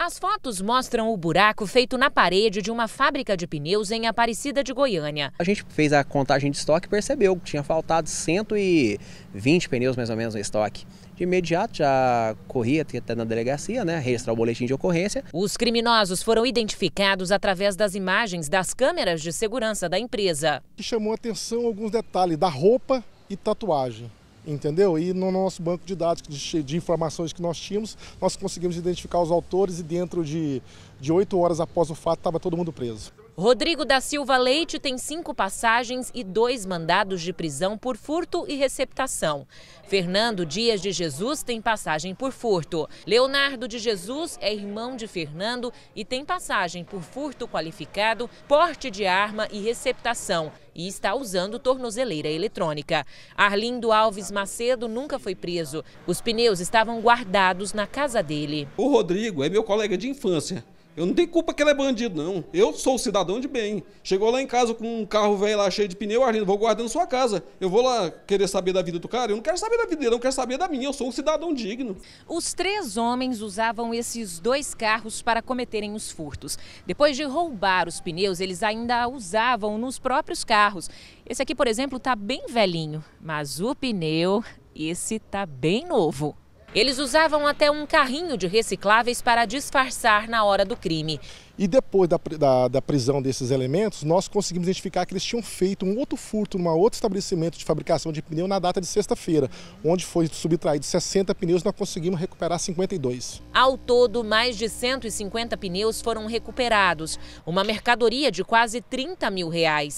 As fotos mostram o buraco feito na parede de uma fábrica de pneus em Aparecida de Goiânia. A gente fez a contagem de estoque e percebeu que tinha faltado 120 pneus mais ou menos no estoque. De imediato já corria até na delegacia, né, registrar o boletim de ocorrência. Os criminosos foram identificados através das imagens das câmeras de segurança da empresa. Que chamou a atenção alguns detalhes da roupa e tatuagem entendeu? E no nosso banco de dados de, de, informações que nós tínhamos, nós conseguimos identificar os autores e dentro de oito horas após o fato estava todo mundo preso. Rodrigo da Silva Leite tem cinco passagens e dois mandados de prisão por furto e receptação. Fernando Dias de Jesus tem passagem por furto. Leonardo de Jesus é irmão de Fernando e tem passagem por furto qualificado, porte de arma e receptação. E está usando tornozeleira eletrônica. Arlindo Alves Macedo nunca foi preso. Os pneus estavam guardados na casa dele. O Rodrigo é meu colega de infância. Eu não tenho culpa que ele é bandido, não. Eu sou cidadão de bem. Chegou lá em casa com um carro velho lá cheio de pneu, Arlindo, vou guardar na sua casa. Eu vou lá querer saber da vida do cara? Eu não quero saber da vida dele, eu não quero saber da minha. Eu sou um cidadão digno. Os três homens usavam esses dois carros para cometerem os furtos. Depois de roubar os pneus, eles ainda usavam nos próprios carros. Esse aqui, por exemplo, está bem velhinho, mas o pneu, esse está bem novo. Eles usavam até um carrinho de recicláveis para disfarçar na hora do crime. E depois da, da, da, prisão desses elementos, nós conseguimos identificar que eles tinham feito um outro furto num outro estabelecimento de fabricação de pneu na data de sexta-feira, onde foi subtraído 60 pneus, nós conseguimos recuperar 52. Ao todo, mais de 150 pneus foram recuperados, uma mercadoria de quase 30 mil reais.